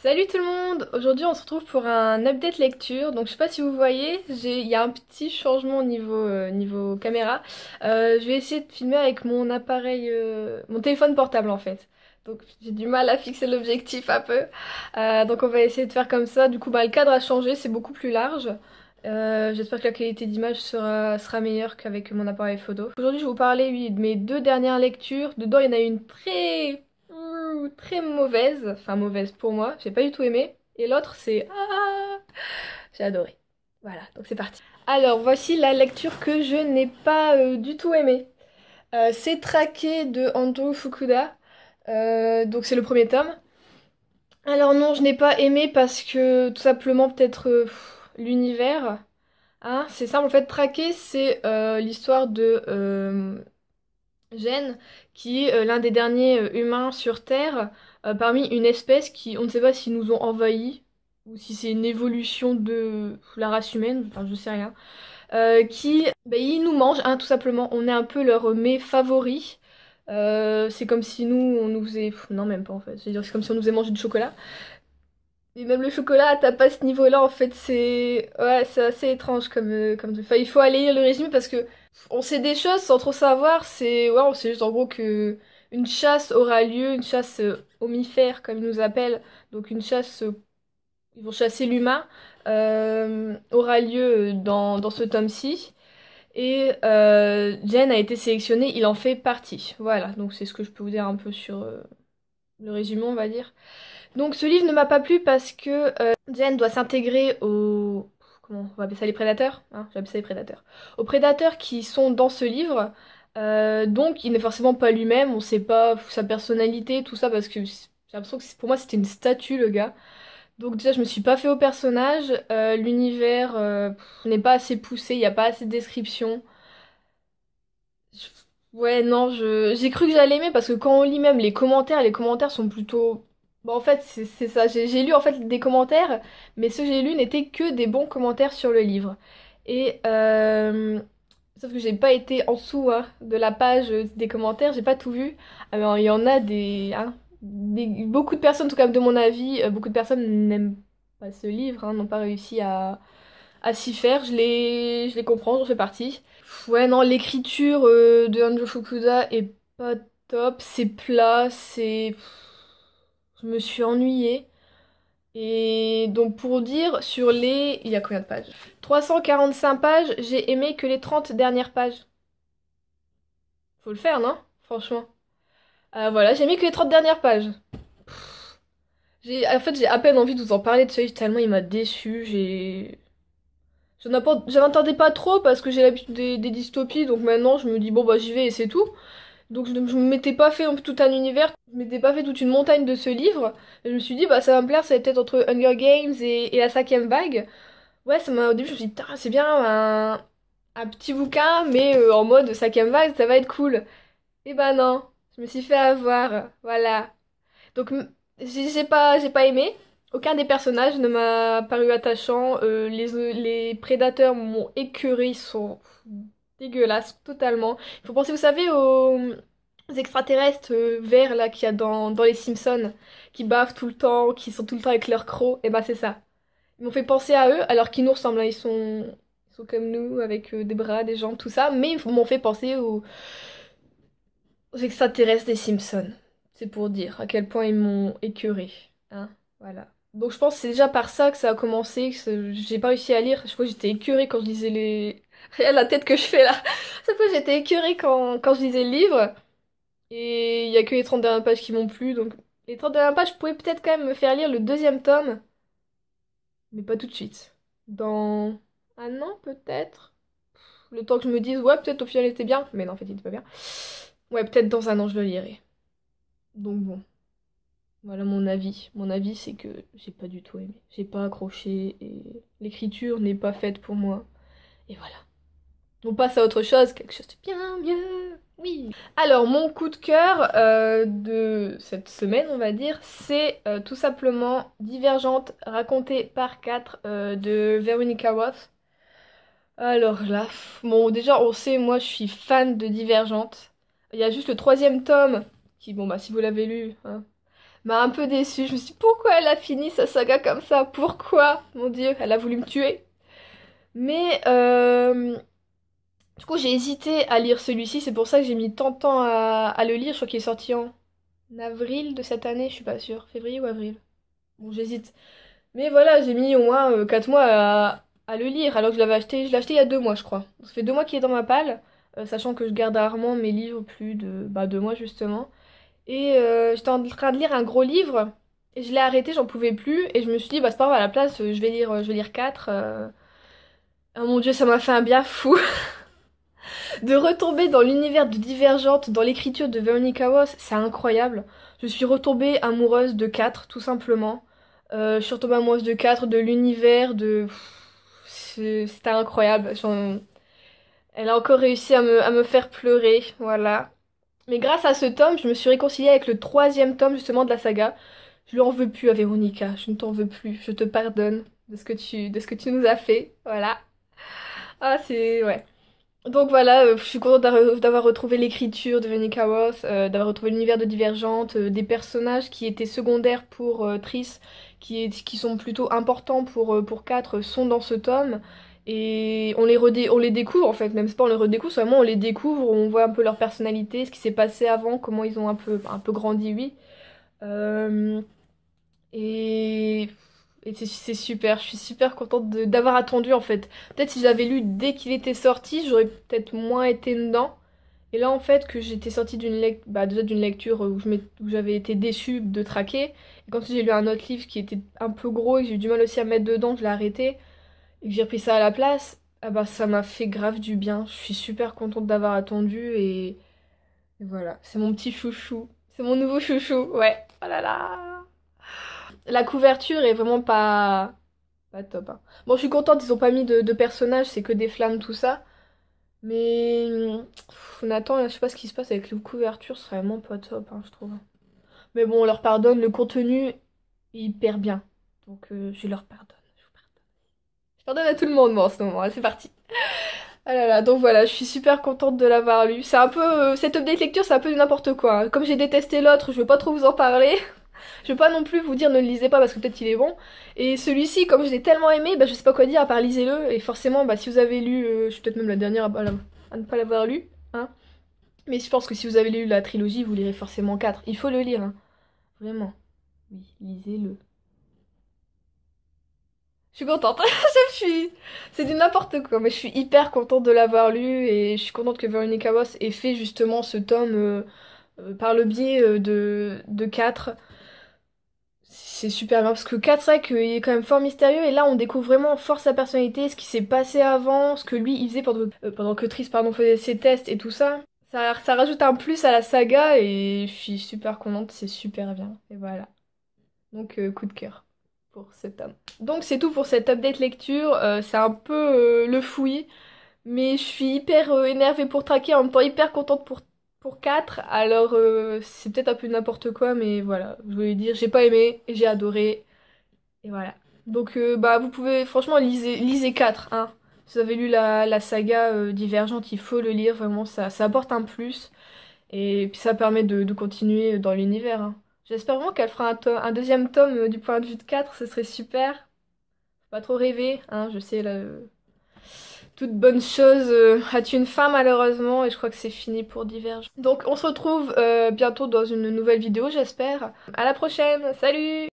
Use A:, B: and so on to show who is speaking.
A: Salut tout le monde Aujourd'hui on se retrouve pour un update lecture. Donc je sais pas si vous voyez, il y a un petit changement niveau, euh, niveau caméra. Euh, je vais essayer de filmer avec mon appareil, euh, mon téléphone portable en fait. Donc j'ai du mal à fixer l'objectif un peu. donc on va essayer de faire comme ça. Du coup bah, le cadre a changé, c'est beaucoup plus large. J'espère que la qualité d'image sera, sera, meilleure qu'avec mon appareil photo. Aujourd'hui je vais vous parler de mes deux dernières lectures. Dedans il y en a une très très mauvaise, enfin mauvaise pour moi, j'ai pas du tout aimé. Et l'autre c'est ah, j'ai adoré. Voilà, donc c'est parti. Alors voici la lecture que je n'ai pas euh, du tout aimée. Euh, c'est Traqué de Ando Fukuda. Euh, donc c'est le premier tome. Alors non, je n'ai pas aimé parce que tout simplement peut-être l'univers. Hein, c'est simple en fait. Traqué, c'est l'histoire de Gène qui est euh, l'un des derniers euh, humains sur Terre, euh, parmi une espèce qui, on ne sait pas s'ils nous ont envahis, ou si c'est une évolution de la race humaine, enfin je sais rien, qui bah, ils nous mangent, hein, tout simplement. On est un peu leur mets favori. c'est comme si nous, on nous faisait. Non, même pas en fait. C'est comme si on nous faisait manger du chocolat. Et même le chocolat, t'as pas ce niveau-là en fait. C'est. Ouais, c'est assez étrange comme. comme... Enfin, il faut aller lire le résumé parce que on sait des choses sans trop savoir, c'est. Ouais, on sait juste en gros que une chasse aura lieu, une chasse euh, homifère, comme ils nous appellent, donc une chasse. Euh, ils vont chasser l'humain, euh, aura lieu dans, dans ce tome-ci. Et Jen a été sélectionnée, il en fait partie. Voilà, donc c'est ce que je peux vous dire un peu sur le résumé, on va dire. Donc ce livre ne m'a pas plu parce que Jen doit s'intégrer au, on va appeler ça les prédateurs hein J'appelle ça les prédateurs. Aux prédateurs qui sont dans ce livre, euh, donc il n'est forcément pas lui-même, on sait pas sa personnalité, tout ça, parce que j'ai l'impression que pour moi c'était une statue le gars. Donc déjà je me suis pas fait au personnage, euh, l'univers euh, n'est pas assez poussé, il n'y a pas assez de description. Ouais non, j'ai cru que j'allais aimer parce que quand on lit même les commentaires, les commentaires sont plutôt Bon, bah, en fait, c'est ça. J'ai lu en fait des commentaires, mais ceux que j'ai lus n'étaient que des bons commentaires sur le livre. Et euh, sauf que j'ai pas été en dessous hein, de la page des commentaires, j'ai pas tout vu. Alors, il y en a des, hein, beaucoup de personnes, en tout cas de mon avis, euh, beaucoup de personnes n'aiment pas ce livre, hein, n'ont pas réussi à, à s'y faire. Je les, les comprends, j'en fais partie. Ouais, non, l'écriture euh, de Andrew Shukuda est pas top, c'est plat, c'est je me suis ennuyée. Et donc pour dire, sur les... Il y a combien de pages 345 pages, j'ai aimé que les 30 dernières pages. Faut le faire, non Franchement. Euh, voilà, j'ai aimé que les 30 dernières pages. J'ai, en fait, j'ai à peine envie de vous en parler de livre tellement il m'a déçu. J'ai... J'en attendais pas trop parce que j'ai l'habitude des, des dystopies, donc maintenant je me dis bon bah j'y vais et c'est tout. Donc je ne m'étais pas fait tout un univers, je m'étais pas fait toute une montagne de ce livre. je me suis dit, bah ça va me plaire, ça va être peut-être entre Hunger Games et, et la cinquième vague. Ouais, ça m'a, au début, je me suis dit, c'est bien un, un, petit bouquin, mais euh, en mode cinquième vague, ça va être cool. Et eh bah ben, non, je me suis fait avoir, voilà. Donc j'ai pas, j'ai pas aimé. Aucun des personnages ne m'a paru attachant. Euh, les, les prédateurs m'ont écœuré, ils sont dégueulasse totalement. Il faut penser, vous savez, aux, extraterrestres euh, verts là qu'il y a dans, les Simpsons, qui bavent tout le temps, qui sont tout le temps avec leurs crocs, et eh bah ben, c'est ça. Ils m'ont fait penser à eux, alors qu'ils nous ressemblent, hein. ils, sont... sont comme nous, avec euh, des bras, des jambes, tout ça, mais ils m'ont fait penser aux... extraterrestres des Simpsons. C'est pour dire à quel point ils m'ont écuré. Hein voilà. Donc je pense que c'est déjà par ça que ça a commencé, que j'ai pas réussi à lire. Je crois que j'étais écœurée quand je lisais les, Regarde la tête que je fais là. Cette fois, j'étais écœurée quand, je lisais le livre. Et il y a que les 30 dernières pages qui m'ont plu. Donc, les 30 dernières pages, je pouvais peut-être quand même me faire lire le deuxième tome. Mais pas tout de suite. Dans un an, peut-être. Le temps que je me dise, ouais, peut-être au final, il était bien. Mais non, en fait, il était pas bien. Ouais, peut-être dans un an, je le lirai. Donc bon. Voilà mon avis. Mon avis, c'est que j'ai pas du tout aimé. J'ai pas accroché et l'écriture n'est pas faite pour moi. Et voilà. On passe à autre chose, quelque chose de bien mieux. Oui. Alors mon coup de cœur euh, de cette semaine, on va dire, c'est euh, tout simplement Divergente racontée par 4 euh, de Veronica Roth. Alors là, bon déjà on sait, moi je suis fan de Divergente. Il y a juste le troisième tome qui, bon bah si vous l'avez lu, hein, m'a un peu déçu. Je me suis dit pourquoi elle a fini sa saga comme ça Pourquoi Mon dieu, elle a voulu me tuer. Mais du coup, j'ai hésité à lire celui-ci, c'est pour ça que j'ai mis tant de temps à, le lire. Je crois qu'il est sorti en avril de cette année, je suis pas sûre. Février ou avril Bon, j'hésite. Mais voilà, j'ai mis au moins 4 euh, mois à, le lire, alors que je l'avais acheté, je l'ai acheté il y a 2 mois, je crois. Ça fait 2 mois qu'il est dans ma palle, euh, sachant que je garde rarement mes livres plus de 2 bah, mois justement. Et euh, j'étais en train de lire un gros livre, et je l'ai arrêté, j'en pouvais plus, et je me suis dit, bah c'est pas grave, à la place, je vais lire, je vais lire 4. Oh ah mon dieu, ça m'a fait un bien fou de retomber dans l'univers de Divergente, dans l'écriture de Veronica Ross, c'est incroyable. Je suis retombée amoureuse de 4, tout simplement. Euh, je suis retombée amoureuse de 4, de l'univers, de... C'était incroyable. Elle a encore réussi à me, faire pleurer, voilà. Mais grâce à ce tome, je me suis réconciliée avec le troisième tome justement de la saga. Je ne en veux plus à Veronica, je ne t'en veux plus, je te pardonne de ce que tu, de ce que tu nous as fait, voilà. Ah, c'est... ouais. Donc voilà, euh, je suis contente d'avoir retrouvé l'écriture de Venica Roth, euh, d'avoir retrouvé l'univers de Divergente, euh, des personnages qui étaient secondaires pour Triss, qui, sont plutôt importants pour, pour 4, sont dans ce tome. Et on les, redé découvre en fait, même pas on les redécouvre, seulement on les découvre, on voit un peu leur personnalité, ce qui s'est passé avant, comment ils ont un peu, un peu grandi, oui. et et c'est super, je suis super contente d'avoir attendu en fait. Peut-être si j'avais lu dès qu'il était sorti, j'aurais peut-être moins été dedans. Et là en fait que j'étais sortie d'une bah, lecture où j'avais été déçue de traquer. Et quand j'ai lu un autre livre qui était un peu gros et j'ai eu du mal aussi à mettre dedans, je l'ai arrêté et que j'ai repris ça à la place, ah bah ça m'a fait grave du bien. Je suis super contente d'avoir attendu et, et voilà, c'est mon petit chouchou. C'est mon nouveau chouchou, ouais. Oh là là la couverture est vraiment pas, pas top. Hein. Bon, je suis contente, ils ont pas mis de, personnages, c'est que des flammes, tout ça. Mais on Nathan, je sais pas ce qui se passe avec les couvertures, c'est vraiment pas top, hein, je trouve. Mais bon, on leur pardonne, le contenu est hyper bien. Donc euh, je leur pardonne, je pardonne. Je pardonne à tout le monde moi en ce moment, hein, c'est parti. Ah là donc voilà, je suis super contente de l'avoir lu. C'est un peu. Euh, cette update lecture, c'est un peu n'importe quoi. Comme j'ai détesté l'autre, je veux pas trop vous en parler. Je veux pas non plus vous dire ne le lisez pas parce que peut-être il est bon. Et celui-ci, comme je l'ai tellement aimé, je bah, je sais pas quoi dire à part lisez-le. Et forcément, bah, si vous avez lu, euh, je suis peut-être même la dernière à, ne pas l'avoir lu, hein. Mais je pense que si vous avez lu la trilogie, vous lirez forcément 4. Il faut le lire, hein. Vraiment. Oui, lisez-le. Je suis contente. je suis. C'est du n'importe quoi, mais je suis hyper contente de l'avoir lu et je suis contente que Veronica Voss ait fait justement ce tome euh, euh, par le biais de, de 4. C'est super bien parce que 4 c'est est quand même fort mystérieux et là on découvre vraiment fort sa personnalité, ce qui s'est passé avant, ce que lui il faisait pendant, que euh, Tris pardon, faisait ses tests et tout ça. ça. Ça rajoute un plus à la saga et je suis super contente, c'est super bien. Et voilà. Donc euh, coup de cœur pour cet homme. Donc c'est tout pour cette update lecture, euh, c'est un peu le fouillis mais je suis hyper énervée pour traquer en même temps hyper contente pour pour 4, alors euh, c'est peut-être un peu n'importe quoi, mais voilà, je voulais dire, j'ai pas aimé, j'ai adoré, et voilà. Donc euh, bah vous pouvez, franchement, lisez, lisez 4, hein. Vous avez lu la, la saga euh, Divergente, il faut le lire, vraiment, ça, ça apporte un plus, et puis ça permet de, continuer dans l'univers. Hein. J'espère vraiment qu'elle fera un, deuxième tome du point de vue de 4, ce serait super. pas trop rêver, hein, je sais, là toute bonne chose euh, a une fin malheureusement et je crois que c'est fini pour Diverge. Donc on se retrouve euh, bientôt dans une nouvelle vidéo j'espère. À la prochaine, salut